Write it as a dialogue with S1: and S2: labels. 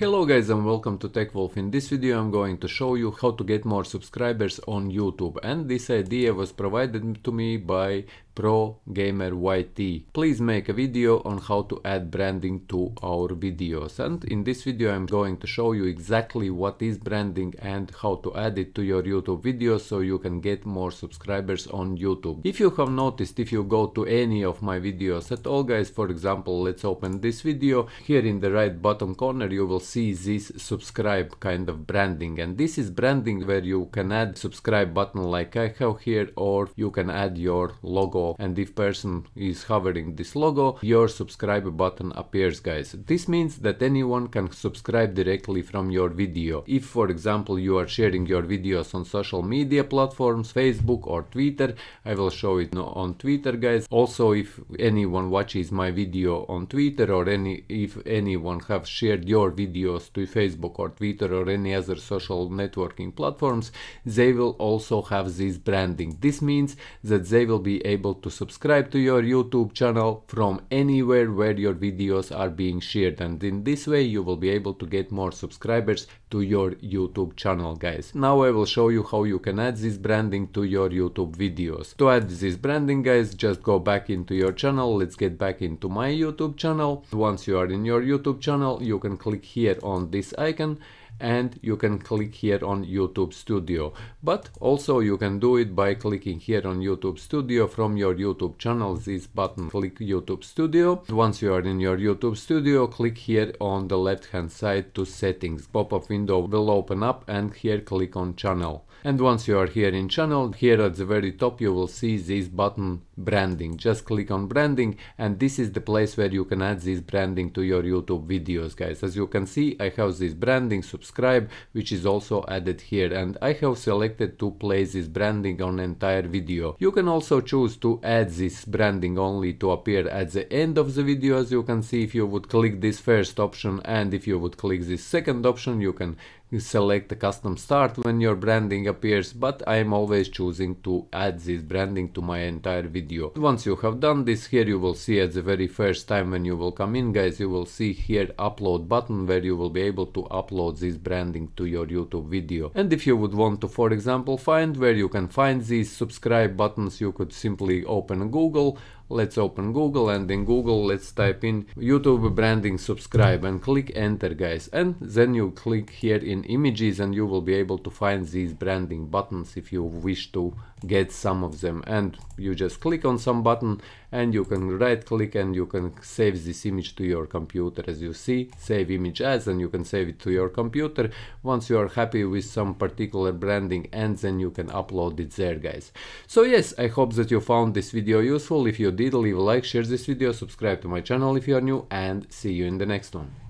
S1: Hello guys and welcome to TechWolf. In this video I'm going to show you how to get more subscribers on YouTube and this idea was provided to me by Pro Gamer YT. Please make a video on how to add branding to our videos and in this video I'm going to show you exactly what is branding and how to add it to your YouTube videos so you can get more subscribers on YouTube. If you have noticed if you go to any of my videos at all guys for example let's open this video here in the right bottom corner you will see this subscribe kind of branding and this is branding where you can add subscribe button like I have here or you can add your logo logo and if person is hovering this logo, your subscribe button appears guys. This means that anyone can subscribe directly from your video. If for example you are sharing your videos on social media platforms, Facebook or Twitter, I will show it on Twitter guys. Also if anyone watches my video on Twitter or any if anyone have shared your videos to Facebook or Twitter or any other social networking platforms, they will also have this branding. This means that they will be able possible to subscribe to your YouTube channel from anywhere where your videos are being shared and in this way you will be able to get more subscribers to your YouTube channel guys. Now I will show you how you can add this branding to your YouTube videos. To add this branding guys just go back into your channel, let's get back into my YouTube channel. Once you are in your YouTube channel you can click here on this icon and you can click here on YouTube Studio. But also you can do it by clicking here on YouTube Studio from your YouTube channel, this button, click YouTube Studio. Once you are in your YouTube Studio, click here on the left hand side to settings. Pop-up window will open up and here click on channel. And once you are here in channel, here at the very top you will see this button branding. Just click on branding and this is the place where you can add this branding to your YouTube videos guys. As you can see I have this branding subscribe subscribe which is also added here and I have selected to place this branding on entire video. You can also choose to add this branding only to appear at the end of the video as you can see if you would click this first option and if you would click this second option you can select a custom start when your branding appears but I am always choosing to add this branding to my entire video. Once you have done this here you will see at the very first time when you will come in guys you will see here upload button where you will be able to upload this branding to your YouTube video and if you would want to for example find where you can find these subscribe buttons you could simply open Google let's open Google and in Google let's type in YouTube branding subscribe and click enter guys and then you click here in in images and you will be able to find these branding buttons if you wish to get some of them and you just click on some button and you can right click and you can save this image to your computer as you see save image as and you can save it to your computer once you are happy with some particular branding and then you can upload it there guys so yes i hope that you found this video useful if you did leave a like share this video subscribe to my channel if you are new and see you in the next one